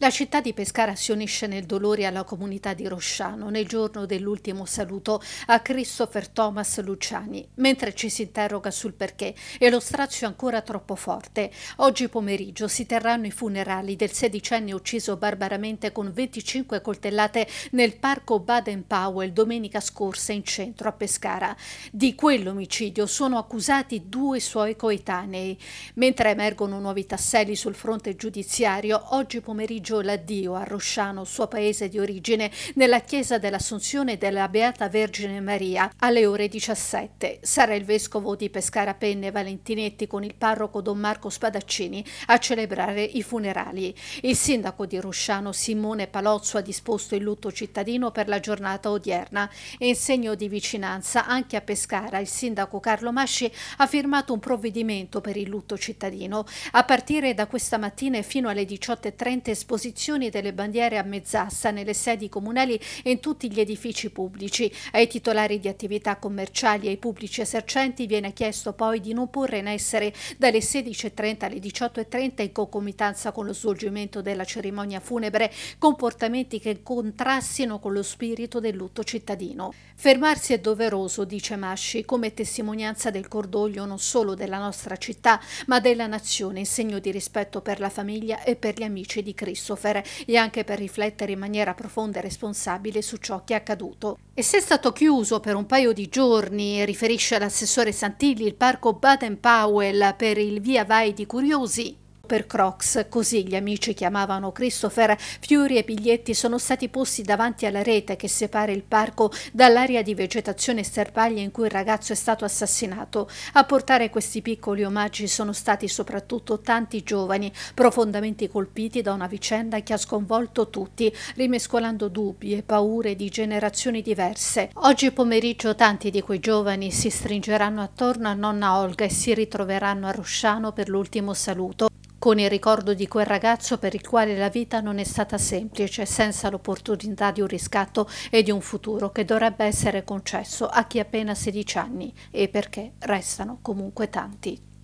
La città di Pescara si unisce nel dolore alla comunità di Rosciano nel giorno dell'ultimo saluto a Christopher Thomas Luciani, mentre ci si interroga sul perché e lo strazio è ancora troppo forte. Oggi pomeriggio si terranno i funerali del sedicenne ucciso barbaramente con 25 coltellate nel parco Baden-Powell domenica scorsa in centro a Pescara. Di quell'omicidio sono accusati due suoi coetanei. Mentre emergono nuovi tasselli sul fronte giudiziario, oggi pomeriggio omaggio l'addio a Rosciano, suo paese di origine, nella chiesa dell'Assunzione della Beata Vergine Maria alle ore 17. Sarà il vescovo di Pescara Penne Valentinetti con il parroco Don Marco Spadaccini a celebrare i funerali. Il sindaco di Rosciano Simone Palozzo ha disposto il lutto cittadino per la giornata odierna e in segno di vicinanza anche a Pescara il sindaco Carlo Masci ha firmato un provvedimento per il lutto cittadino. A partire da questa mattina fino alle 18.30 esposizione esposizioni delle bandiere a Mezzassa nelle sedi comunali e in tutti gli edifici pubblici. Ai titolari di attività commerciali e ai pubblici esercenti viene chiesto poi di non porre in essere dalle 16.30 alle 18.30 in concomitanza con lo svolgimento della cerimonia funebre comportamenti che contrassino con lo spirito del lutto cittadino. Fermarsi è doveroso, dice Masci, come testimonianza del cordoglio non solo della nostra città, ma della nazione in segno di rispetto per la famiglia e per gli amici di Cristo filosofere e anche per riflettere in maniera profonda e responsabile su ciò che è accaduto. E se è stato chiuso per un paio di giorni, riferisce l'assessore Santilli, il parco Baden-Powell per il via vai di curiosi, per Crocs, così gli amici chiamavano Christopher, fiori e biglietti sono stati posti davanti alla rete che separa il parco dall'area di vegetazione e sterpaglie in cui il ragazzo è stato assassinato. A portare questi piccoli omaggi sono stati soprattutto tanti giovani, profondamente colpiti da una vicenda che ha sconvolto tutti, rimescolando dubbi e paure di generazioni diverse. Oggi pomeriggio tanti di quei giovani si stringeranno attorno a nonna Olga e si ritroveranno a Rosciano per l'ultimo saluto con il ricordo di quel ragazzo per il quale la vita non è stata semplice, senza l'opportunità di un riscatto e di un futuro che dovrebbe essere concesso a chi ha appena 16 anni e perché restano comunque tanti.